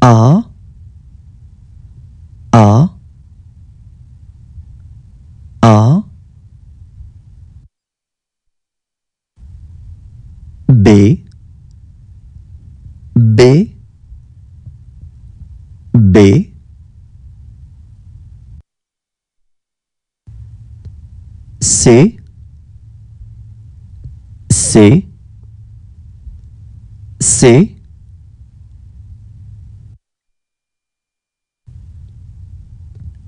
a a a b b b c c c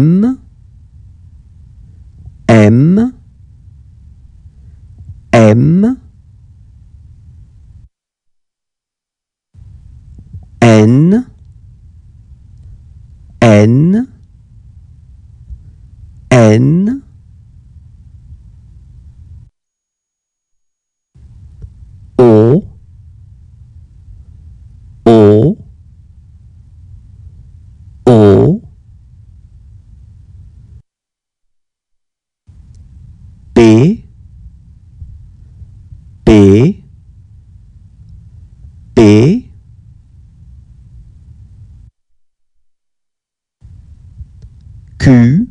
M, M, M, N, N, N, P P P Q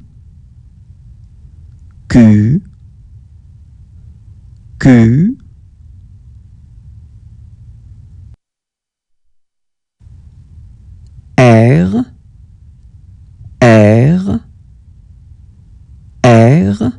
Q Q R R R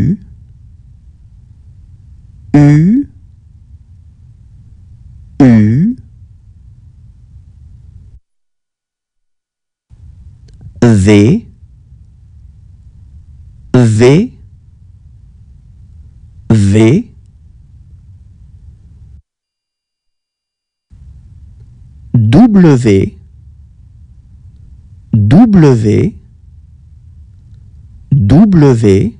V V V W W W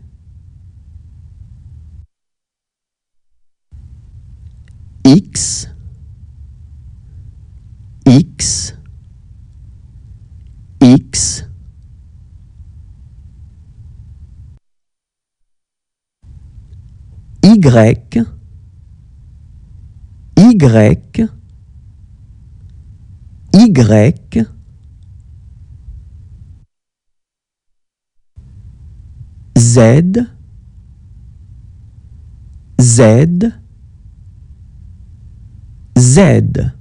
X X X Y, Y, Y, Z, Z, Z.